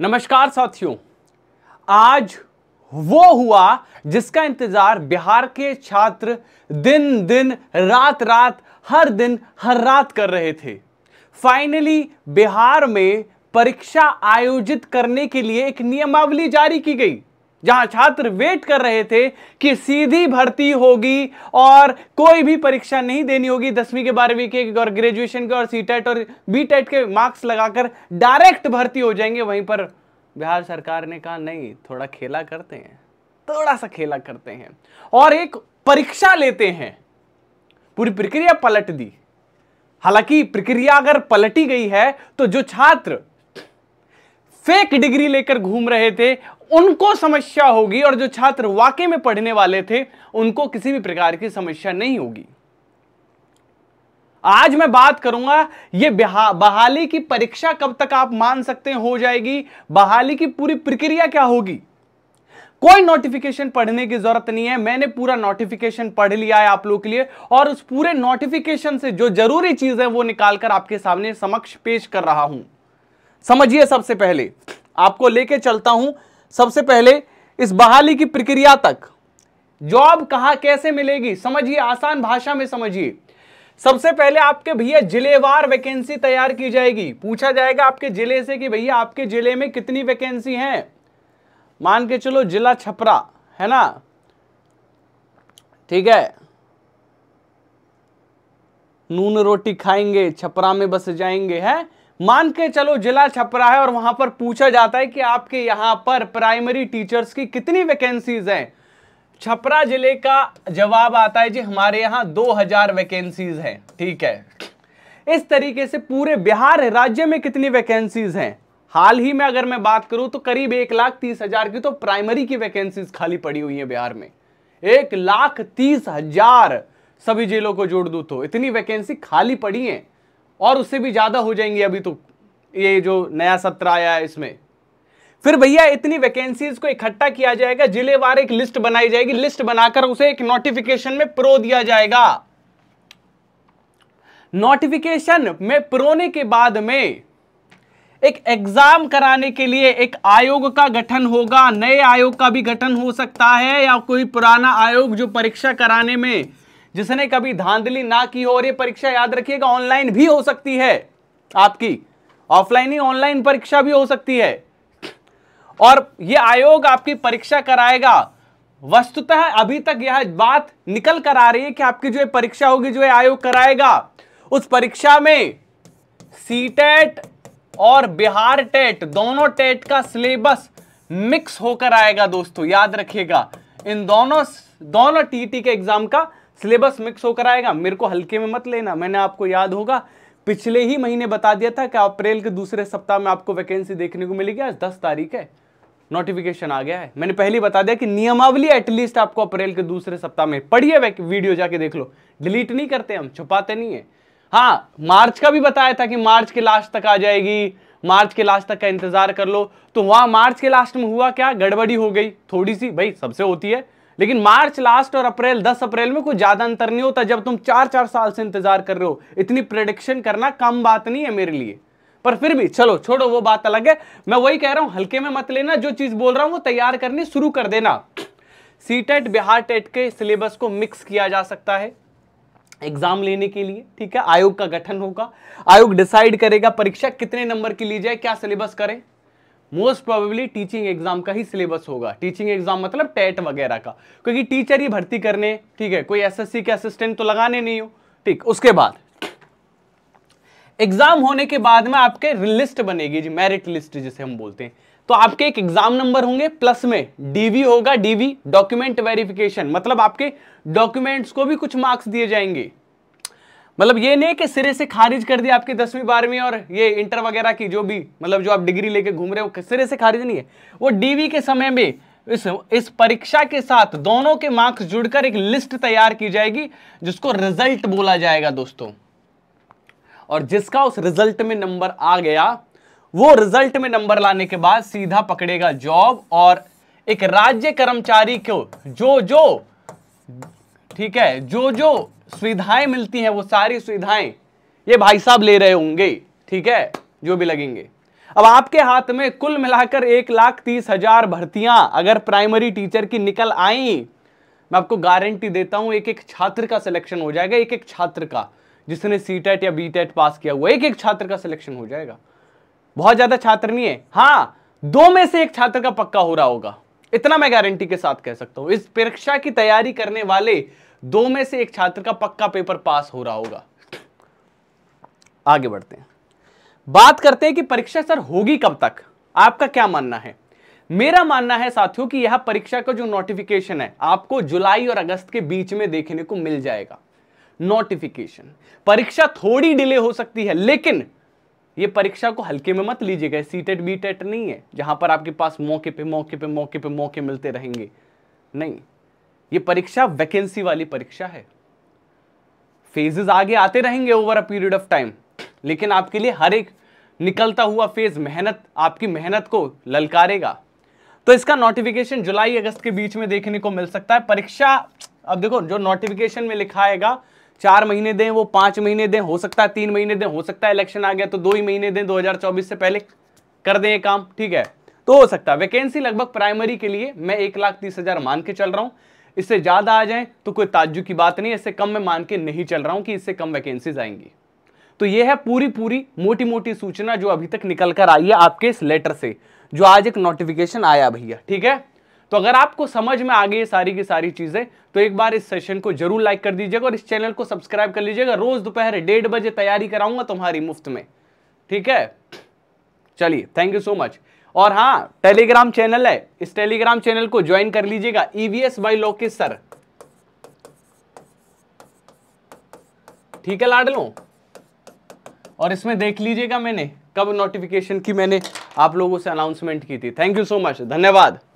नमस्कार साथियों आज वो हुआ जिसका इंतजार बिहार के छात्र दिन दिन रात रात हर दिन हर रात कर रहे थे फाइनली बिहार में परीक्षा आयोजित करने के लिए एक नियमावली जारी की गई जहां छात्र वेट कर रहे थे कि सीधी भर्ती होगी और कोई भी परीक्षा नहीं देनी होगी दसवीं के बारहवीं के और ग्रेजुएशन के और सी टेट e और बी टेट e के मार्क्स लगाकर डायरेक्ट भर्ती हो जाएंगे वहीं पर बिहार सरकार ने कहा नहीं थोड़ा खेला करते हैं थोड़ा सा खेला करते हैं और एक परीक्षा लेते हैं पूरी प्रक्रिया पलट दी हालांकि प्रक्रिया अगर पलटी गई है तो जो छात्र फेक डिग्री लेकर घूम रहे थे उनको समस्या होगी और जो छात्र वाकई में पढ़ने वाले थे उनको किसी भी प्रकार की समस्या नहीं होगी आज मैं बात करूंगा ये बहाली की परीक्षा कब तक आप मान सकते हो जाएगी बहाली की पूरी प्रक्रिया क्या होगी कोई नोटिफिकेशन पढ़ने की जरूरत नहीं है मैंने पूरा नोटिफिकेशन पढ़ लिया है आप लोग के लिए और उस पूरे नोटिफिकेशन से जो जरूरी चीज है वो निकालकर आपके सामने समक्ष पेश कर रहा हूं समझिए सबसे पहले आपको लेके चलता हूं सबसे पहले इस बहाली की प्रक्रिया तक जॉब कहा कैसे मिलेगी समझिए आसान भाषा में समझिए सबसे पहले आपके भैया जिलेवार वैकेंसी तैयार की जाएगी पूछा जाएगा आपके जिले से कि भैया आपके जिले में कितनी वैकेंसी हैं मान के चलो जिला छपरा है ना ठीक है नून रोटी खाएंगे छपरा में बस जाएंगे हैं मान के चलो जिला छपरा है और वहां पर पूछा जाता है कि आपके यहां पर प्राइमरी टीचर्स की कितनी वैकेंसीज हैं छपरा जिले का जवाब आता है जी हमारे यहाँ 2000 वैकेंसीज हैं ठीक है इस तरीके से पूरे बिहार राज्य में कितनी वैकेंसीज हैं हाल ही में अगर मैं बात करूं तो करीब एक लाख तीस हजार की तो प्राइमरी की वैकेंसीज खाली पड़ी हुई है बिहार में एक लाख तीस हजार सभी जिलों को जोड़ दू तो इतनी वैकेंसी खाली पड़ी है और उससे भी ज़्यादा हो जाएंगे अभी तो ये जो नया सत्र आया है इसमें फिर भैया इतनी वैकेंसीज को इकट्ठा किया जाएगा जिलेवार एक लिस्ट बनाई जाएगी लिस्ट बनाकर उसे एक नोटिफिकेशन में प्रो दिया जाएगा नोटिफिकेशन में प्रोने के बाद में एक एग्जाम कराने के लिए एक आयोग का गठन होगा नए आयोग का भी गठन हो सकता है या कोई पुराना आयोग जो परीक्षा कराने में जिसने कभी धांधली ना की हो और ये परीक्षा याद रखिएगा ऑनलाइन भी हो सकती है आपकी ऑफलाइन ही ऑनलाइन परीक्षा भी हो सकती है और ये आयोग आपकी परीक्षा कराएगा वस्तुतः अभी तक यह बात निकल कर आ रही है कि आपकी जो परीक्षा होगी जो आयोग कराएगा उस परीक्षा में सी e टेट और बिहार टेट दोनों टेट का सिलेबस मिक्स होकर आएगा दोस्तों याद रखिएगा इन दोनों दोनों टीटी के एग्जाम का सिलेबस मिक्स होकर आएगा मेरे को हल्के में मत लेना मैंने आपको याद होगा पिछले ही महीने बता दिया था कि अप्रैल के दूसरे सप्ताह में आपको वैकेंसी देखने को मिलेगी आज दस तारीख है नोटिफिकेशन आ गया है मैंने पहले बता दिया कि नियमावली एटलीस्ट आपको अप्रैल के दूसरे सप्ताह में पढ़िए वीडियो जाके देख लो डिलीट नहीं करते हम छुपाते नहीं है हाँ मार्च का भी बताया था कि मार्च के लास्ट तक आ जाएगी मार्च के लास्ट तक का इंतजार कर लो तो वहां मार्च के लास्ट में हुआ क्या गड़बड़ी हो गई थोड़ी सी भाई सबसे होती है लेकिन मार्च लास्ट और अप्रैल 10 अप्रैल में कुछ ज़्यादा अंतर नहीं होता जब तुम चार चार साल से इंतज़ार कर रहे हो इतनी प्रेडिक्शन करना कम बात नहीं है मेरे लिए पर फिर भी चलो छोड़ो वो बात अलग है मैं वही कह रहा हूं हल्के में मत लेना जो चीज़ बोल रहा हूं वो तैयार करनी शुरू कर देना C TET e Bihar TET e के सिलेबस को मिक्स किया जा सकता है एग्जाम लेने के लिए ठीक है आयोग का गठन होगा आयोग डिसाइड करेगा परीक्षा कितने नंबर की ली जाए क्या सिलेबस करें मोस्ट प्रोबेबली टीचिंग एग्जाम का ही सिलेबस होगा टीचिंग एग्जाम मतलब टेट वगैरह का क्योंकि टीचर ही भर्ती करने ठीक है कोई एसएससी के असिस्टेंट तो लगाने नहीं हो ठीक उसके बाद एग्जाम होने के बाद में आपके लिस्ट बनेगी जी मेरिट लिस्ट जिसे हम बोलते हैं तो आपके एक एग्जाम नंबर होंगे प्लस में डीवी होगा डीवी डॉक्यूमेंट वेरिफिकेशन मतलब आपके डॉक्यूमेंट्स को भी कुछ मार्क्स दिए जाएंगे मतलब ये नहीं कि सिरे से खारिज कर दिया आपकी दसवीं बारहवीं और ये इंटर वगैरह की जो भी मतलब जो आप डिग्री लेके घूम रहे हो सिरे से खारिज नहीं है वो डीवी के समय में इस इस परीक्षा के साथ दोनों के मार्क्स जुड़कर एक लिस्ट तैयार की जाएगी जिसको रिजल्ट बोला जाएगा दोस्तों और जिसका उस रिजल्ट में नंबर आ गया वो रिजल्ट में नंबर लाने के बाद सीधा पकड़ेगा जॉब और एक राज्य कर्मचारी को जो जो ठीक है जो जो सुविधाएं मिलती हैं वो सारी सुविधाएं ये भाई साहब ले रहे होंगे ठीक है जो भी लगेंगे अब आपके हाथ में कुल मिलाकर एक लाख तीस हजार भर्तियां अगर प्राइमरी टीचर की निकल आई मैं आपको गारंटी देता हूं एक एक छात्र का सिलेक्शन हो जाएगा एक एक छात्र का जिसने सी टेट e या बी टेट पास किया हुआ एक एक छात्र का सिलेक्शन हो जाएगा बहुत ज्यादा छात्र नहीं है हाँ दो में से एक छात्र का पक्का हो रहा होगा इतना मैं गारंटी के साथ कह सकता हूं इस परीक्षा की तैयारी करने वाले दो में से एक छात्र का पक्का पेपर पास हो रहा होगा आगे बढ़ते हैं बात करते हैं कि परीक्षा सर होगी कब तक आपका क्या मानना है मेरा मानना है साथियों कि यह परीक्षा का जो नोटिफिकेशन है आपको जुलाई और अगस्त के बीच में देखने को मिल जाएगा नोटिफिकेशन परीक्षा थोड़ी डिले हो सकती है लेकिन यह परीक्षा को हल्के में मत लीजिएगा सीटेट बीटेट नहीं है जहां पर आपके पास मौके पे मौके पे मौके पे मौके मिलते रहेंगे नहीं ये परीक्षा वैकेंसी वाली परीक्षा है फेजेस आगे आते रहेंगे over a period of time लेकिन आपके लिए हर एक निकलता हुआ फेज मेहनत आपकी मेहनत को ललकारेगा तो इसका नोटिफिकेशन जुलाई अगस्त के बीच में देखने को मिल सकता है परीक्षा अब देखो जो नोटिफिकेशन में लिखा आएगा चार महीने दें वो पांच महीने दें हो सकता है तीन महीने दें हो सकता है इलेक्शन आ गया तो दो ही महीने दें 2024 से पहले कर दें ये काम ठीक है तो हो सकता है वैकेंसी लगभग प्राइमरी के लिए मैं एक लाख तीस हजार मान के चल रहा हूं इससे ज़्यादा आ जाएँ तो कोई ताजु की बात नहीं इससे कम मैं मान के नहीं चल रहा हूँ कि इससे कम वैकेंसीज आएंगी तो ये है पूरी पूरी मोटी मोटी सूचना जो अभी तक निकल कर आई है आपके इस लेटर से जो आज एक नोटिफिकेशन आया भैया ठीक है तो अगर आपको समझ में आ गई सारी की सारी चीज़ें तो एक बार इस सेशन को जरूर लाइक कर दीजिएगा और इस चैनल को सब्सक्राइब कर लीजिएगा रोज़ दोपहर डेढ़ बजे तैयारी कराऊंगा तुम्हारी मुफ्त में ठीक है चलिए थैंक यू सो मच और हाँ टेलीग्राम चैनल है इस टेलीग्राम चैनल को ज्वाइन कर लीजिएगा ईवीएस बाई लोकेश सर ठीक है लाडलो और इसमें देख लीजिएगा मैंने कब नोटिफिकेशन की मैंने आप लोगों से अनाउंसमेंट की थी थैंक यू सो मच धन्यवाद